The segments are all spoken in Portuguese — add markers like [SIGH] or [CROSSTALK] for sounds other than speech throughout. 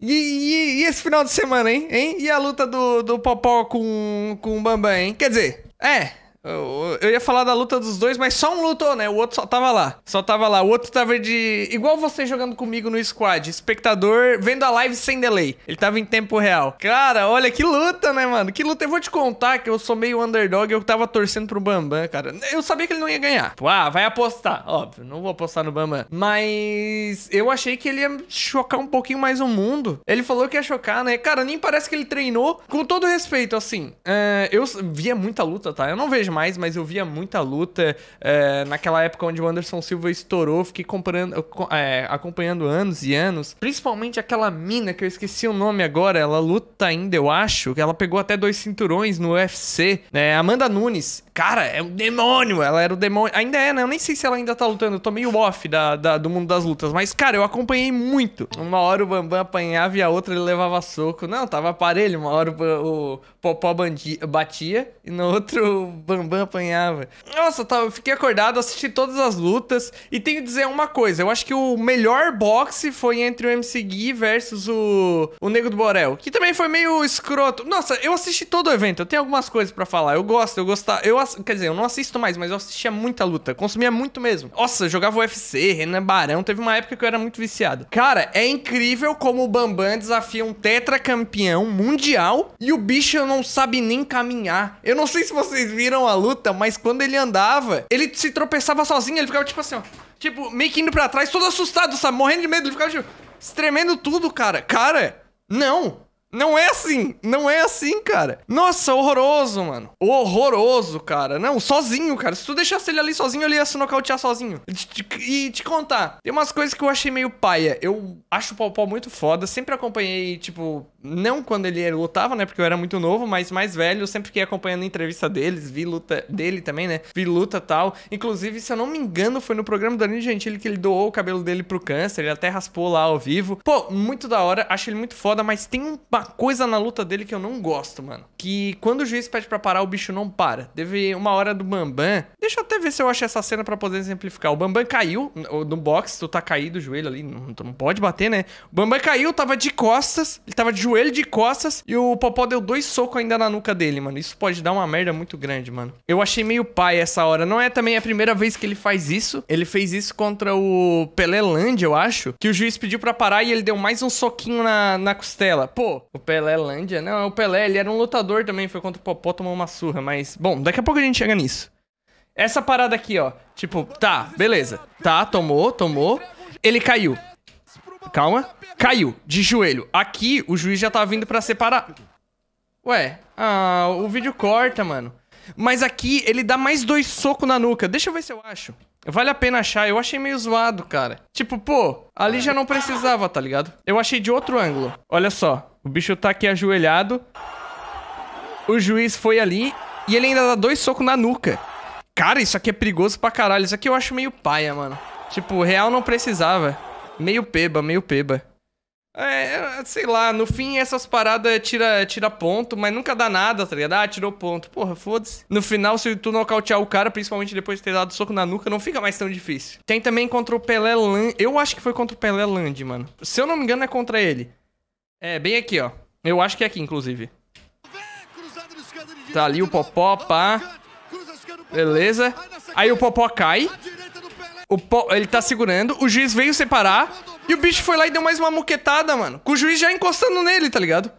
E, e, e, esse final de semana, hein? hein? E a luta do, do Popó com, com o Bambam, hein? Quer dizer, é, eu ia falar da luta dos dois, mas só um lutou, né? O outro só tava lá. Só tava lá. O outro tava de. Igual você jogando comigo no squad. Espectador vendo a live sem delay. Ele tava em tempo real. Cara, olha que luta, né, mano? Que luta. Eu vou te contar que eu sou meio underdog. Eu tava torcendo pro Bambam, cara. Eu sabia que ele não ia ganhar. Tipo, ah, vai apostar. Óbvio, não vou apostar no Bambam. Mas eu achei que ele ia chocar um pouquinho mais o mundo. Ele falou que ia chocar, né? Cara, nem parece que ele treinou. Com todo respeito, assim. Uh, eu via muita luta, tá? Eu não vejo mais mais, mas eu via muita luta. É, naquela época onde o Anderson Silva estourou, fiquei comprando, é, acompanhando anos e anos. Principalmente aquela mina que eu esqueci o nome agora, ela luta ainda, eu acho. Ela pegou até dois cinturões no UFC. É, né? Amanda Nunes, cara, é um demônio. Ela era o demônio. Ainda é, né? Eu nem sei se ela ainda tá lutando. Eu tô meio off da, da do mundo das lutas. Mas, cara, eu acompanhei muito. Uma hora o Bambam apanhava e a outra ele levava soco. Não, tava aparelho. Uma hora o, o Popó bandia, batia e no outro o Bambam Kanban apanhava. Nossa, tá, eu fiquei acordado, assisti todas as lutas. E tenho que dizer uma coisa: eu acho que o melhor boxe foi entre o MC Gui versus o, o Nego do Borel, que também foi meio escroto. Nossa, eu assisti todo o evento, eu tenho algumas coisas para falar. Eu gosto, eu gostava. Eu, quer dizer, eu não assisto mais, mas eu assistia muita luta, consumia muito mesmo. Nossa, eu jogava UFC, Renan Barão, teve uma época que eu era muito viciado. Cara, é incrível como o Bambam desafia um tetracampeão mundial e o bicho não sabe nem caminhar. Eu não sei se vocês viram a luta, mas quando ele andava, ele se tropeçava sozinho, ele ficava tipo assim, ó. Tipo, meio que indo pra trás, todo assustado, sabe? Morrendo de medo, ele ficava tipo, tremendo tudo, cara. Cara, não! Não é assim, não é assim, cara. Nossa, horroroso, mano. Horroroso, cara. Não, sozinho, cara. Se tu deixasse ele ali sozinho, ele ia se nocautear sozinho. E te contar, tem umas coisas que eu achei meio paia. Eu acho o popó muito foda. Sempre acompanhei, tipo, não quando ele lutava, né? Porque eu era muito novo, mas mais velho. sempre fiquei acompanhando a entrevista deles, vi luta dele também, né? Vi luta tal. Inclusive, se eu não me engano, foi no programa do Danilo Gentili que ele doou o cabelo dele pro câncer. Ele até raspou lá ao vivo. Pô, muito da hora. Acho ele muito foda, mas tem um uma coisa na luta dele que eu não gosto, mano. Que quando o juiz pede para parar, o bicho não para. Teve uma hora do Bambam. Deixa eu até ver se eu acho essa cena para poder exemplificar. O Bambam caiu no box, tu tá caído o joelho ali, não, tu não pode bater, né? O Bambam caiu, tava de costas, ele tava de joelho de costas e o Popó deu dois socos ainda na nuca dele, mano. Isso pode dar uma merda muito grande, mano. Eu achei meio pai essa hora. Não é também a primeira vez que ele faz isso. Ele fez isso contra o Pelé Land, eu acho, que o juiz pediu para parar e ele deu mais um soquinho na, na costela. Pô, o Pelé Lândia. Não, o Pelé, ele era um lutador também, foi contra o Popó, tomou uma surra, mas... Bom, daqui a pouco a gente chega nisso. Essa parada aqui, ó. Tipo, tá, beleza. Tá, tomou, tomou. Ele caiu. Calma. Caiu, de joelho. Aqui, o juiz já tava tá vindo pra separar. Ué, ah, o vídeo corta, mano. Mas aqui, ele dá mais dois socos na nuca. Deixa eu ver se eu acho. Vale a pena achar, eu achei meio zoado, cara. Tipo, pô, ali já não precisava, tá ligado? Eu achei de outro ângulo. Olha só, o bicho tá aqui ajoelhado. O juiz foi ali e ele ainda dá dois socos na nuca. Cara, isso aqui é perigoso pra caralho. Isso aqui eu acho meio paia, mano. Tipo, real não precisava. Meio peba, meio peba. É, é, sei lá, no fim essas paradas tira, tira ponto, mas nunca dá nada, tá ligado? Ah, tirou ponto. Porra, foda-se. No final, se tu nocautear o cara, principalmente depois de ter dado soco na nuca, não fica mais tão difícil. Tem também contra o Pelé Land. Eu acho que foi contra o Pelé Land, mano. Se eu não me engano, é contra ele. É, bem aqui, ó. Eu acho que é aqui, inclusive. Tá ali o Popó, pá. Beleza. Aí o Popó cai. O po... Ele tá segurando. O juiz veio separar. E o bicho foi lá e deu mais uma moquetada, mano. Com o juiz já encostando nele, tá ligado?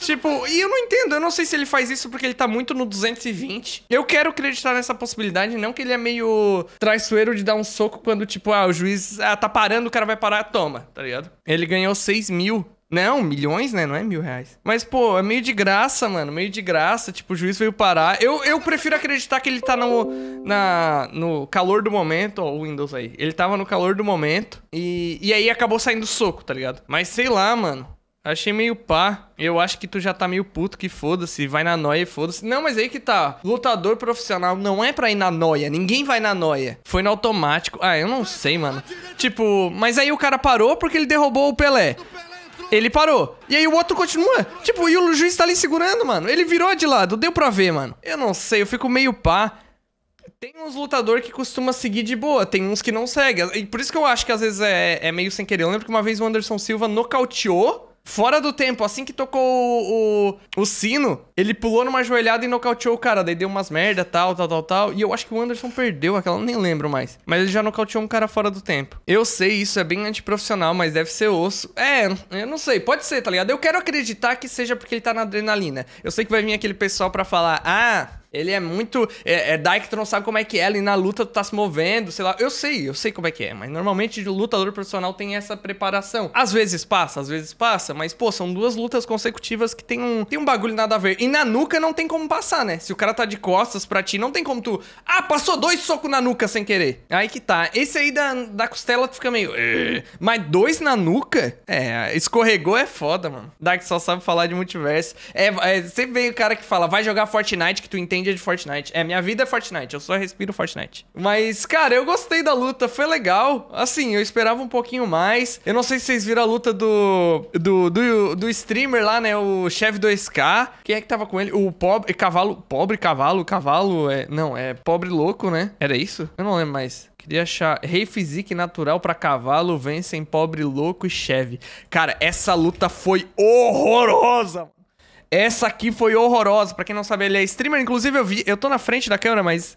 Tipo, e eu não entendo, eu não sei se ele faz isso porque ele tá muito no 220. Eu quero acreditar nessa possibilidade, não que ele é meio traiçoeiro de dar um soco quando, tipo, ah, o juiz ah, tá parando, o cara vai parar, toma, tá ligado? Ele ganhou 6 mil não, milhões, né? Não é mil reais. Mas, pô, é meio de graça, mano. Meio de graça. Tipo, o juiz veio parar. Eu, eu prefiro acreditar que ele tá no, na, no calor do momento. Ó, o Windows aí. Ele tava no calor do momento. E, e aí acabou saindo soco, tá ligado? Mas sei lá, mano. Achei meio pá. Eu acho que tu já tá meio puto que foda-se, vai na noia e foda-se. Não, mas aí que tá. Lutador profissional não é pra ir na noia. Ninguém vai na noia. Foi no automático. Ah, eu não sei, mano. Tipo, mas aí o cara parou porque ele derrubou o Pelé. Ele parou. E aí o outro continua. Tipo, e o juiz tá ali segurando, mano. Ele virou de lado, deu pra ver, mano. Eu não sei, eu fico meio pá. Tem uns lutadores que costuma seguir de boa, tem uns que não seguem E por isso que eu acho que às vezes é, é meio sem querer. Eu lembro que uma vez o Anderson Silva nocauteou fora do tempo, assim que tocou o, o, o sino, ele pulou numa joelhada e nocauteou o cara. Daí deu umas merda, tal, tal, tal, tal. E eu acho que o Anderson perdeu aquela, nem lembro mais. Mas ele já nocauteou um cara fora do tempo. Eu sei, isso é bem antiprofissional, mas deve ser osso. É, eu não sei, pode ser, tá ligado? Eu quero acreditar que seja porque ele tá na adrenalina. Eu sei que vai vir aquele pessoal para falar, ah. Ele é muito. É, é Dyke, tu não sabe como é que é, ali na luta tu tá se movendo, sei lá. Eu sei, eu sei como é que é, mas normalmente de lutador profissional tem essa preparação. Às vezes passa, às vezes passa, mas pô, são duas lutas consecutivas que tem um, tem um bagulho nada a ver. E na nuca não tem como passar, né? Se o cara tá de costas pra ti, não tem como tu. Ah, passou dois socos na nuca sem querer. Aí que tá. Esse aí da, da costela tu fica meio. Mas dois na nuca? É, escorregou é foda, mano. Dark só sabe falar de multiverso. É, é sempre vem o cara que fala, vai jogar Fortnite que tu entende dia de Fortnite. É, minha vida é Fortnite, eu só respiro Fortnite. Mas, cara, eu gostei da luta, foi legal. Assim, eu esperava um pouquinho mais. Eu não sei se vocês viram a luta do, do, do, do streamer lá, né? O chefe 2K. Quem é que tava com ele? O pobre eh, cavalo. Pobre cavalo? Cavalo é. Não, é pobre louco, né? Era isso? Eu não lembro mais. Queria achar rei physique natural para cavalo, vencem pobre louco e cheve. Cara, essa luta foi horrorosa. Essa aqui foi horrorosa. Pra quem não sabe, ele é streamer. Inclusive, eu vi. Eu tô na frente da câmera, mas.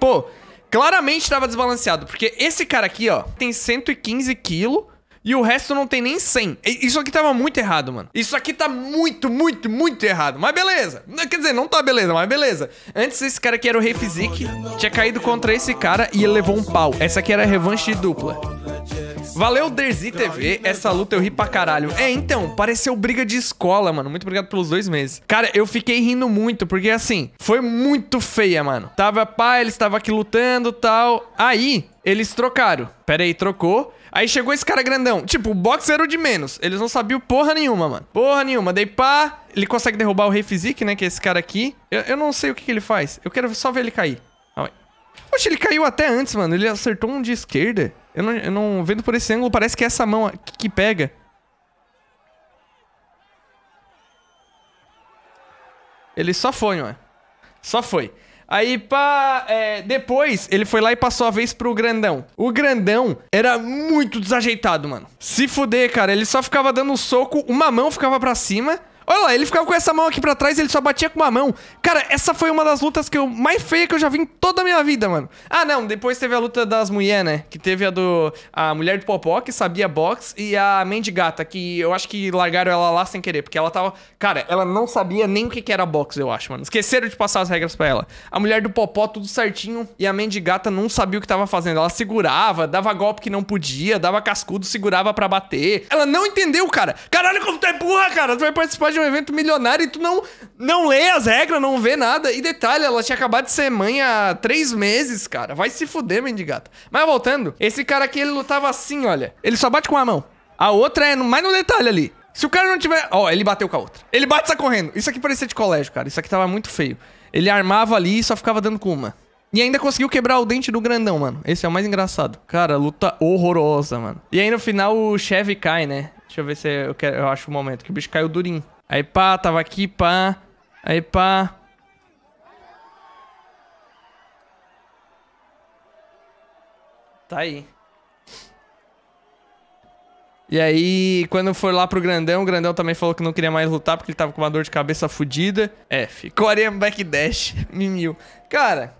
Pô, claramente tava desbalanceado. Porque esse cara aqui, ó, tem 115 quilos. E o resto não tem nem 100. Isso aqui tava muito errado, mano. Isso aqui tá muito, muito, muito errado. Mas beleza. Quer dizer, não tá beleza, mas beleza. Antes, esse cara aqui era o Refizik. Tinha caído contra esse cara e ele levou um pau. Essa aqui era a revanche dupla. Valeu, Derzi TV. Essa luta eu ri pra caralho. É, então, pareceu briga de escola, mano. Muito obrigado pelos dois meses. Cara, eu fiquei rindo muito, porque assim, foi muito feia, mano. Tava pá, eles estavam aqui lutando tal. Aí, eles trocaram. Pera aí, trocou. Aí chegou esse cara grandão. Tipo, o box era o de menos. Eles não sabiam porra nenhuma, mano. Porra nenhuma. Dei pá. Ele consegue derrubar o Rei Physique, né? Que é esse cara aqui. Eu, eu não sei o que, que ele faz. Eu quero só ver ele cair. Poxa, ele caiu até antes, mano. Ele acertou um de esquerda. Eu não, eu não, Vendo por esse ângulo, parece que é essa mão que pega. Ele só foi, ué. Só foi. Aí, pá, é, depois ele foi lá e passou a vez pro grandão. O grandão era muito desajeitado, mano. Se fuder, cara. Ele só ficava dando um soco, uma mão ficava pra cima Olha lá, ele ficava com essa mão aqui pra trás ele só batia com uma mão. Cara, essa foi uma das lutas que eu, mais feia que eu já vi em toda a minha vida, mano. Ah, não, depois teve a luta das mulheres, né? Que teve a do... A mulher do Popó, que sabia boxe, e a mendigata, que eu acho que largaram ela lá sem querer, porque ela tava... Cara, ela não sabia nem o que, que era boxe, eu acho, mano. Esqueceram de passar as regras pra ela. A mulher do Popó, tudo certinho, e a mendigata não sabia o que tava fazendo. Ela segurava, dava golpe que não podia, dava cascudo, segurava pra bater. Ela não entendeu, cara. Caralho, como tu é burra, cara. Tu vai participar de um evento milionário e tu não, não lê as regras, não vê nada. E detalhe, ela tinha acabado de ser mãe há três meses, cara. Vai se fuder, mendigata. Mas voltando, esse cara aqui, ele lutava assim, olha. Ele só bate com uma mão. A outra é mais no detalhe ali. Se o cara não tiver... Ó, oh, ele bateu com a outra. Ele bate e correndo. Isso aqui parecia de colégio, cara. Isso aqui tava muito feio. Ele armava ali e só ficava dando com uma. E ainda conseguiu quebrar o dente do grandão, mano. Esse é o mais engraçado. Cara, luta horrorosa, mano. E aí no final o Chevy cai, né? Deixa eu ver se eu, quero, eu acho o momento. Que o bicho caiu durinho. Aí pá, tava aqui, pá. Aí pá. Tá aí. E aí, quando foi lá pro Grandão, o Grandão também falou que não queria mais lutar porque ele tava com uma dor de cabeça fodida. É, F. Korean é Backdash. [LAUGHS] Mimil. Cara,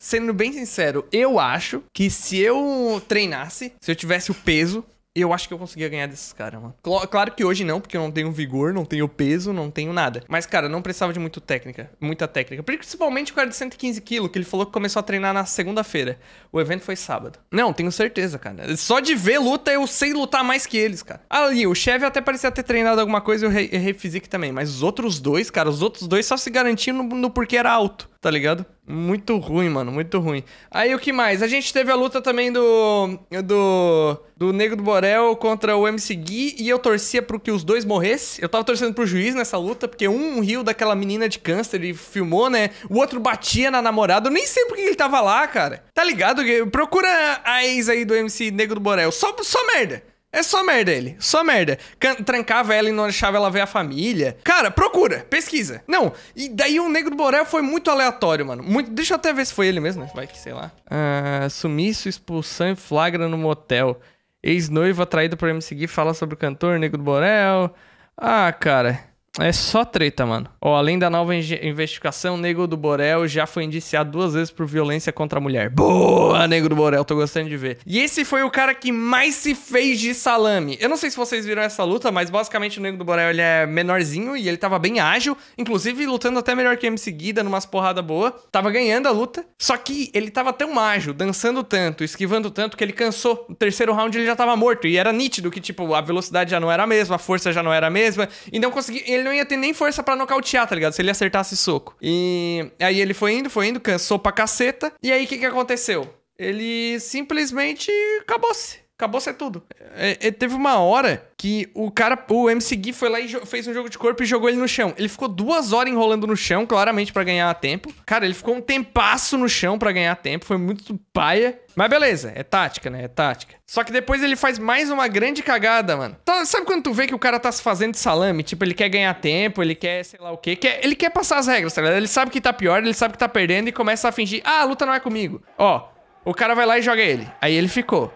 sendo bem sincero, eu acho que se eu treinasse, se eu tivesse o peso eu acho que eu conseguia ganhar desses caras, mano. Claro que hoje não, porque eu não tenho vigor, não tenho peso, não tenho nada. Mas, cara, não precisava de muito técnica, muita técnica. Principalmente o cara de 115 quilos, que ele falou que começou a treinar na segunda-feira. O evento foi sábado. Não, tenho certeza, cara. Só de ver luta, eu sei lutar mais que eles, cara. Ali, ah, o Chevy até parecia ter treinado alguma coisa e o Rei Physique também. Mas os outros dois, cara, os outros dois só se garantiam no, no porque era alto tá ligado? Muito ruim, mano, muito ruim. Aí o que mais? A gente teve a luta também do. do. do Negro do Borel contra o MC Gui e eu torcia pro que os dois morressem. Eu tava torcendo pro juiz nessa luta, porque um riu daquela menina de câncer e filmou, né? O outro batia na namorada. Eu nem sei por que ele tava lá, cara. Tá ligado? Procura a ex aí do MC Negro do Borel. Só, só merda. É só merda ele, só merda. Trancava ela e não deixava ela ver a família. Cara, procura, pesquisa. Não, e daí o Negro do Borel foi muito aleatório, mano. Muito... Deixa eu até ver se foi ele mesmo, né? Vai que sei lá. Ah, sumiço, expulsão e flagra no motel. ex noivo atraído por me seguir fala sobre o cantor Negro do Borel. Ah, cara. É só treta, mano. Ó, oh, além da nova investigação, Nego do Borel já foi indiciado duas vezes por violência contra a mulher. Boa, Nego do Borel, tô gostando de ver. E esse foi o cara que mais se fez de salame. Eu não sei se vocês viram essa luta, mas basicamente o Nego do Borel ele é menorzinho e ele tava bem ágil, inclusive lutando até melhor que a em seguida, numas porrada boa. Tava ganhando a luta, só que ele tava tão ágil, dançando tanto, esquivando tanto que ele cansou. No terceiro round ele já tava morto e era nítido que tipo a velocidade já não era a mesma, a força já não era a mesma e não conseguia ele não ia ter nem força para nocautear, tá ligado? Se ele acertasse soco. E aí ele foi indo, foi indo, cansou pra caceta. E aí o que que aconteceu? Ele simplesmente acabou-se. Acabou ser tudo. É, é, teve uma hora que o cara, o MC Gui foi lá e fez um jogo de corpo e jogou ele no chão. Ele ficou duas horas enrolando no chão, claramente para ganhar tempo. Cara, ele ficou um tempasso no chão para ganhar tempo, foi muito paia. Mas beleza, é tática, né? É tática. Só que depois ele faz mais uma grande cagada, mano. Tá, sabe quando tu vê que o cara tá se fazendo de salame? Tipo, ele quer ganhar tempo, ele quer sei lá o quê. Quer, ele quer passar as regras, tá ligado? Ele sabe que tá pior, ele sabe que tá perdendo e começa a fingir: ah, a luta não é comigo. Ó, o cara vai lá e joga ele. Aí ele ficou.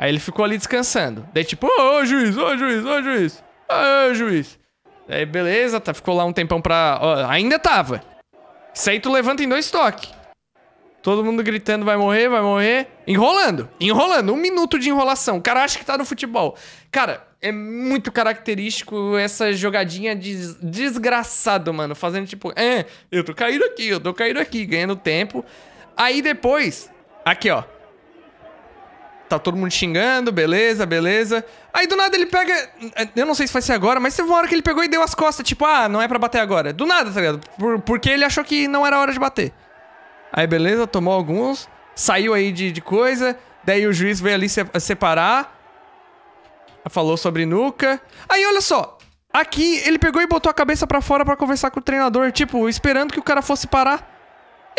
Aí ele ficou ali descansando. Daí tipo, ô, ô juiz, ô juiz, ô juiz, ô juiz. Daí beleza, tá, ficou lá um tempão pra... Ó, ainda tava. Isso aí tu levanta em dois toques. Todo mundo gritando, vai morrer, vai morrer. Enrolando, enrolando. Um minuto de enrolação. O cara acha que tá no futebol. Cara, é muito característico essa jogadinha de desgraçado, mano. Fazendo tipo, é, eh, eu tô caindo aqui, eu tô caindo aqui. Ganhando tempo. Aí depois, aqui ó tá todo mundo xingando, beleza, beleza. Aí do nada ele pega. Eu não sei se vai ser agora, mas teve uma hora que ele pegou e deu as costas, tipo, ah, não é para bater agora. Do nada, tá ligado? Por, porque ele achou que não era hora de bater. Aí beleza, tomou alguns, saiu aí de, de coisa, daí o juiz veio ali se, separar. Falou sobre nuca. Aí olha só, aqui ele pegou e botou a cabeça para fora para conversar com o treinador, tipo, esperando que o cara fosse parar.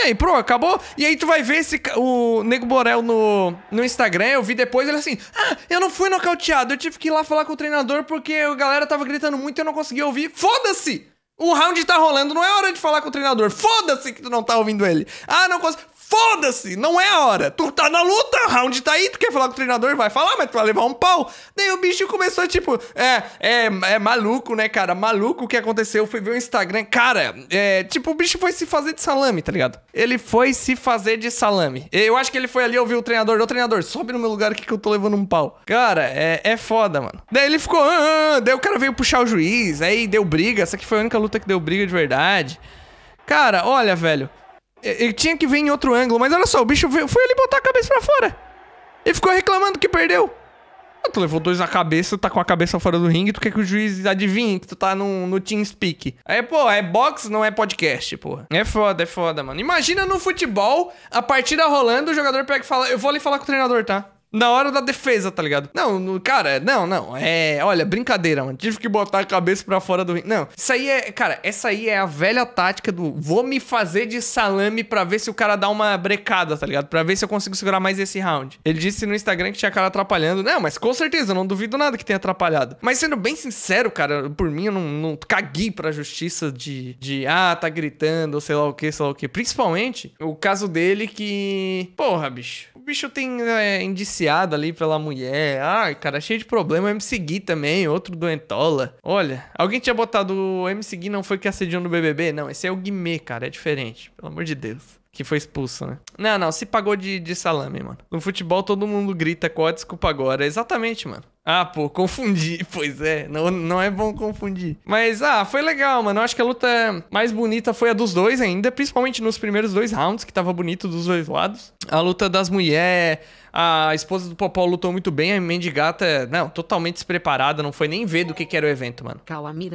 E aí, pronto, acabou. E aí tu vai ver esse, o Nego Borel no, no Instagram, eu vi depois, ele assim, ah, eu não fui nocauteado, eu tive que ir lá falar com o treinador porque a galera tava gritando muito e eu não conseguia ouvir. Foda-se! O round tá rolando, não é hora de falar com o treinador. Foda-se que tu não tá ouvindo ele. Ah, não consigo. Foda-se, não é a hora. Tu tá na luta, o round tá aí, tu quer falar com o treinador, vai falar, mas tu vai levar um pau. Daí o bicho começou, tipo, é, é, é maluco, né, cara? Maluco o que aconteceu. Foi ver o Instagram. Cara, é, tipo, o bicho foi se fazer de salame, tá ligado? Ele foi se fazer de salame. Eu acho que ele foi ali ouvir o treinador. Ô, treinador, sobe no meu lugar aqui que eu tô levando um pau. Cara, é, é foda, mano. Daí ele ficou, ah, ah. daí o cara veio puxar o juiz, aí deu briga. Essa aqui foi a única luta que deu briga de verdade. Cara, olha, velho. É, ele tinha que vir em outro ângulo, mas olha só, o bicho veio, foi ali botar a cabeça pra fora. Ele ficou reclamando que perdeu. Ah, tu levou dois na cabeça, tá com a cabeça fora do ringue, tu quer que o juiz adivinhe que tu tá no, no Speak? Aí, é, pô, é box, não é podcast, pô. É foda, é foda, mano. Imagina no futebol, a partida rolando, o jogador pega e fala, eu vou ali falar com o treinador, tá? na hora da defesa, tá ligado? Não, no, cara, não, não. É, olha, brincadeira, mano. Tive que botar a cabeça para fora do ringue. Não, isso aí é, cara, essa aí é a velha tática do vou me fazer de salame para ver se o cara dá uma brecada, tá ligado? Para ver se eu consigo segurar mais esse round. Ele disse no Instagram que tinha cara atrapalhando. Não, mas com certeza, eu não duvido nada que tenha atrapalhado. Mas sendo bem sincero, cara, por mim eu não, não caguei pra justiça de, de ah, tá gritando, sei lá o que, sei lá o que. Principalmente o caso dele que, porra, bicho, bicho tem é, indiciado ali pela mulher. Ah, cara, cheio de problema. MC Gui também, outro doentola. Olha, alguém tinha botado o MC Gui não foi que assediou no BBB? Não, esse é o Guimê, cara, é diferente. Pelo amor de Deus. Que foi expulso, né? Não, não, se pagou de, de salame, mano. No futebol todo mundo grita qual a desculpa agora. Exatamente, mano. Ah, pô, confundi. [LAUGHS] Pois é, não, não é bom confundir. Mas, ah, foi legal, mano. Eu acho que a luta mais bonita foi a dos dois ainda, principalmente nos primeiros dois rounds, que tava bonito dos dois lados. A luta das mulheres, a esposa do Popó lutou muito bem, a Mendigata, não, totalmente despreparada, não foi nem ver do que, que era o evento, mano.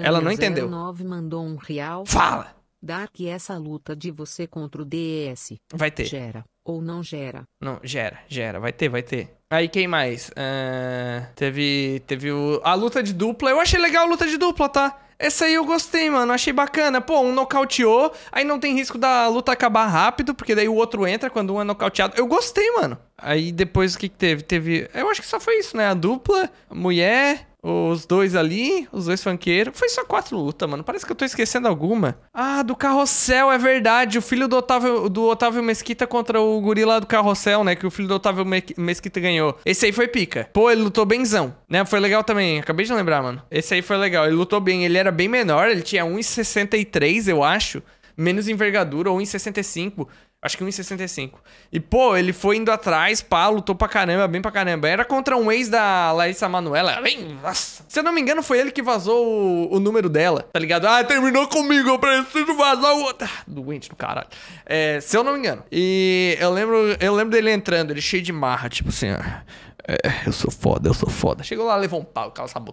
Ela não entendeu. mandou um real. Fala! dar que essa luta de você contra o DES vai ter. Gera ou não gera? Não, gera, gera, vai ter, vai ter. Aí quem mais? Uh, teve teve o, a luta de dupla. Eu achei legal a luta de dupla, tá? Essa aí eu gostei, mano. Achei bacana. Pô, um nocauteou, aí não tem risco da luta acabar rápido, porque daí o outro entra quando um é nocauteado. Eu gostei, mano. Aí depois o que, que teve? Teve. Eu acho que só foi isso, né? A dupla, a mulher. Os dois ali, os dois funkeiros. Foi só quatro lutas, mano. Parece que eu tô esquecendo alguma. Ah, do carrossel, é verdade. O filho do Otávio, do Otávio Mesquita contra o gorila do carrossel, né? Que o filho do Otávio Mesquita ganhou. Esse aí foi pica. Pô, ele lutou benzão, né? Foi legal também. Acabei de lembrar, mano. Esse aí foi legal. Ele lutou bem. Ele era bem menor. Ele tinha 1,63, eu acho. Menos envergadura, ou 1,65. Acho que 1,65. E, pô, ele foi indo atrás, pá, lutou pra caramba, bem pra caramba. Era contra um ex da Larissa Manuela. Bem, nossa. Se eu não me engano, foi ele que vazou o, o número dela, tá ligado? Ah, terminou comigo, eu preciso vazar o outro. Ah, doente do caralho. É, se eu não me engano. E eu lembro, eu lembro dele entrando, ele cheio de marra, tipo assim, ó. Ah, é, eu sou foda, eu sou foda. Chegou lá, levou um pau, calça essa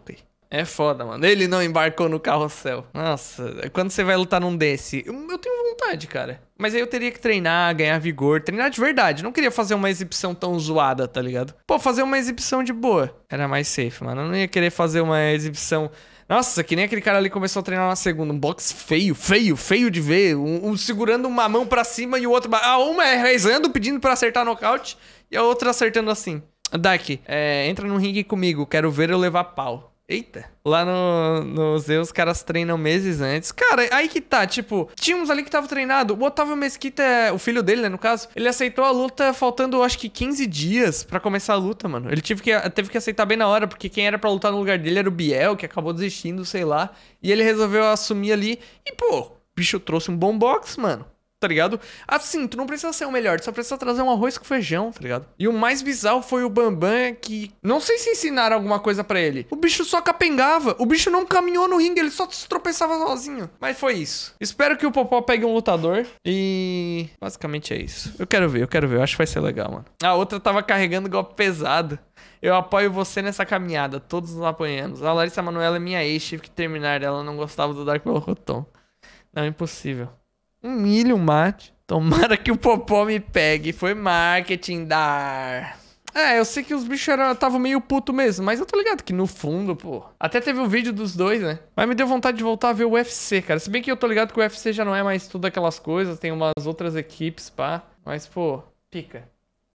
É foda, mano. Ele não embarcou no carrossel. Nossa, quando você vai lutar num desse. Eu, eu tenho vontade, cara. Mas aí eu teria que treinar, ganhar vigor, treinar de verdade. Não queria fazer uma exibição tão zoada, tá ligado? Pô, fazer uma exibição de boa era mais safe, mano. Eu não ia querer fazer uma exibição. Nossa, que nem aquele cara ali começou a treinar na segunda. Um box feio, feio, feio de ver. Um, um segurando uma mão para cima e o outro. Ah, uma é rezando, pedindo para acertar nocaute. E a outra acertando assim. Dark, é, entra no ringue comigo. Quero ver eu levar pau. Eita. Lá no, no Zeus, os caras treinam meses antes. Cara, aí que tá, tipo, tínhamos ali que tava treinado. O Otávio Mesquita, é o filho dele, né, no caso, ele aceitou a luta faltando, acho que 15 dias para começar a luta, mano. Ele teve que, teve que aceitar bem na hora, porque quem era para lutar no lugar dele era o Biel, que acabou desistindo, sei lá. E ele resolveu assumir ali. E, pô, o bicho trouxe um bom box, mano tá ligado? Assim, tu não precisa ser o melhor, tu só precisa trazer um arroz com feijão, tá ligado? E o mais bizarro foi o Bambam que. Não sei se ensinaram alguma coisa para ele. O bicho só capengava. O bicho não caminhou no ringue, ele só se tropeçava sozinho. Mas foi isso. Espero que o Popó pegue um lutador. E. Basicamente é isso. Eu quero ver, eu quero ver. Eu acho que vai ser legal, mano. A outra tava carregando golpe pesado. Eu apoio você nessa caminhada. Todos nos apoiamos. A Larissa Manoela é minha ex. Tive que terminar. Ela não gostava do Dark Bell Rotom. Não, impossível um milho, um mate. Tomara que o Popó me pegue. Foi marketing dar. É, eu sei que os bichos estavam meio puto mesmo, mas eu tô ligado que no fundo, pô. Até teve um vídeo dos dois, né? Mas me deu vontade de voltar a ver o UFC, cara. Se bem que eu tô ligado que o UFC já não é mais tudo aquelas coisas, tem umas outras equipes, pá. Mas, pô, pica.